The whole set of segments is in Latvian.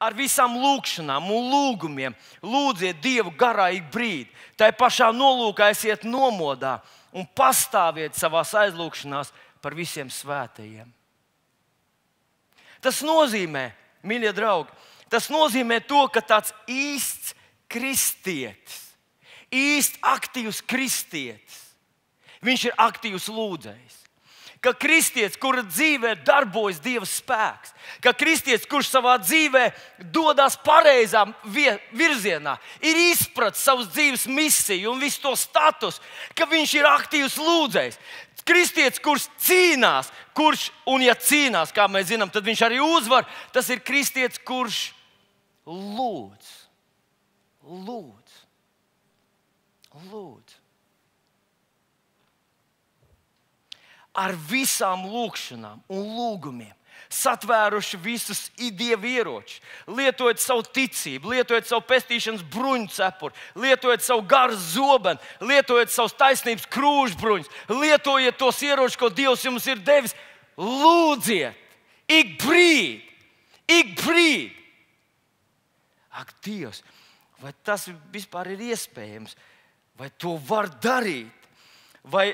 ar visām lūgšanām un lūgumiem lūdziet Dievu garā ik brīdi. Tā pašā nolūkā esiet nomodā un pastāviet savā aizlūgšanās par visiem svētajiem. Tas nozīmē, mīļie draugi, tas nozīmē to, ka tāds īsts kristietis, īsts aktīvs kristietis, viņš ir aktīvs lūdzējs ka kristietis, kura dzīvē darbojas Dieva spēks, ka kristietis, kurš savā dzīvē dodas pareizā virzienā, ir izpratis savas dzīves misiju un visu to statusu, ka viņš ir aktīvs lūdzējs. Kristietis, kurš cīnās, kurš, un ja cīnās, kā mēs zinām, tad viņš arī uzvar, tas ir kristietis, kurš lūdz. Lūdz. lūdz. lūdz. ar visām lūgšanām un lūgumiem. Satvēruši visus idievu ieročus, lietojot savu ticību, lietojot savu pestīšanas bruņu cepuri, lietojot savu garu zobenu, lietojot savus taisnības krūžbruņus, lietojiet tos ieročus, ko Dievs jums ir devis. Lūdziet, ik brīdi, ik brīdi. Ak, Dievs, vai tas vispār ir iespējams, vai to var darīt? Vai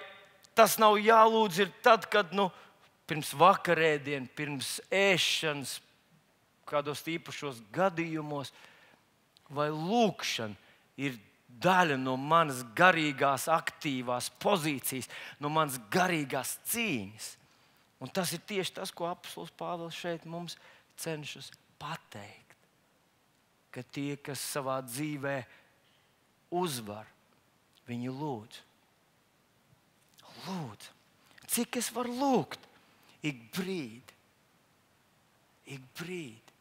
tas nav jālūdz ir tad, kad nu, pirms vakarēdienas, pirms ēšanas, kādos īpašos gadījumos, vai lūkšana ir daļa no manas garīgās, aktīvās pozīcijas, no manas garīgās cīņas. Un tas ir tieši tas, ko apelsīns Pāvils šeit mums cenšas pateikt. Ka tie, kas savā dzīvē uzvar, viņi lūdz lūdzu, cik es varu lūgt? Ik brīdi, ik brīdi.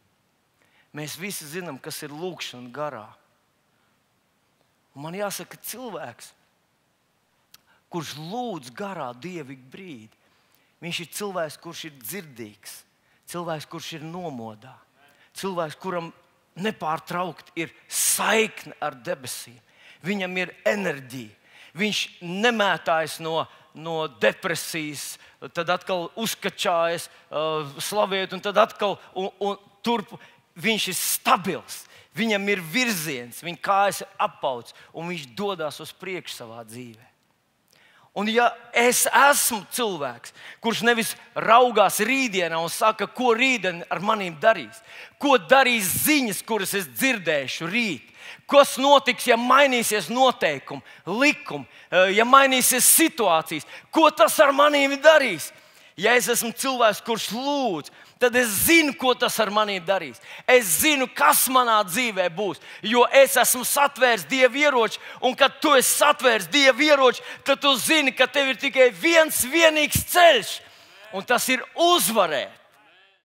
Mēs visi zinām, kas ir lūkšana garā. Un man jāsaka, cilvēks, kurš lūdz garā dievu ik brīdi, viņš ir cilvēks, kurš ir dzirdīgs, cilvēks, kurš ir nomodā, cilvēks, kuram nepārtraukti ir saikne ar debesīm, viņam ir enerģija Viņš nemētājas no, no depresijas, tad atkal uzkačājas, uh, slavējiet, un tad atkal un, un turp. Viņš ir stabils, viņam ir virziens, viņa kājas ir apauts, un viņš dodas uz priekšu savā dzīvēm. Un, ja es esmu cilvēks, kurš nevis raugās rītdienā un saka, ko rītdien ar maniem darīs, ko darīs ziņas, kuras es dzirdēšu rīt, kas notiks, ja mainīsies noteikumi, likumi, eh, ja mainīsies situācijas, ko tas ar maniem darīs, tad Ja es esmu cilvēks, kurš lūdz, tad es zinu, ko tas ar mani darīs. Es zinu, kas manā dzīvē būs, jo es esmu satvērs dievu ieroči. Un, kad tu esi satvērs dievu ieroči, tad tu zini, ka tev ir tikai viens vienīgs ceļš, un tas ir uzvarēt.